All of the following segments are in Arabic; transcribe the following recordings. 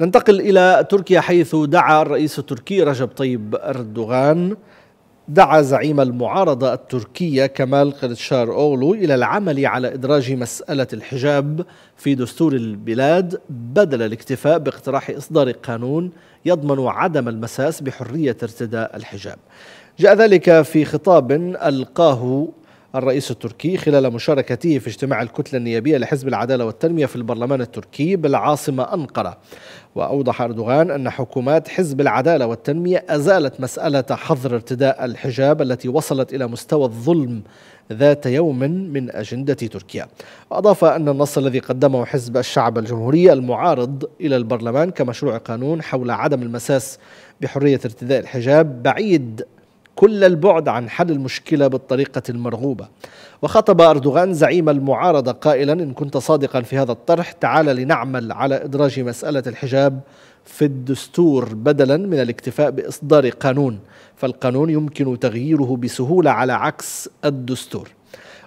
ننتقل إلى تركيا حيث دعا الرئيس التركي رجب طيب أردوغان دعا زعيم المعارضة التركية كمال قرشار أولو إلى العمل على إدراج مسألة الحجاب في دستور البلاد بدل الاكتفاء باقتراح إصدار قانون يضمن عدم المساس بحرية ارتداء الحجاب جاء ذلك في خطاب ألقاه الرئيس التركي خلال مشاركته في اجتماع الكتلة النيابية لحزب العدالة والتنمية في البرلمان التركي بالعاصمة أنقرة وأوضح أردوغان أن حكومات حزب العدالة والتنمية أزالت مسألة حظر ارتداء الحجاب التي وصلت إلى مستوى الظلم ذات يوم من أجندة تركيا وأضاف أن النص الذي قدمه حزب الشعب الجمهوري المعارض إلى البرلمان كمشروع قانون حول عدم المساس بحرية ارتداء الحجاب بعيد كل البعد عن حل المشكلة بالطريقة المرغوبة وخطب أردوغان زعيم المعارضة قائلا إن كنت صادقا في هذا الطرح تعال لنعمل على إدراج مسألة الحجاب في الدستور بدلا من الاكتفاء بإصدار قانون فالقانون يمكن تغييره بسهولة على عكس الدستور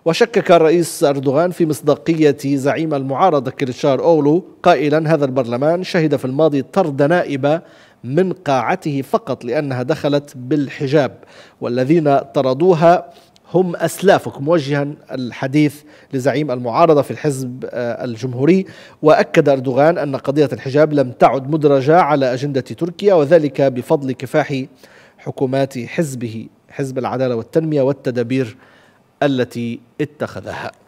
وشكك الرئيس أردوغان في مصداقية زعيم المعارضة كريتشار أولو قائلا هذا البرلمان شهد في الماضي طرد نائبة من قاعته فقط لأنها دخلت بالحجاب والذين طردوها هم أسلافك موجها الحديث لزعيم المعارضة في الحزب آه، الجمهوري وأكد أردوغان أن قضية الحجاب لم تعد مدرجة على أجندة تركيا وذلك بفضل كفاح حكومات حزبه حزب العدالة والتنمية والتدابير التي اتخذها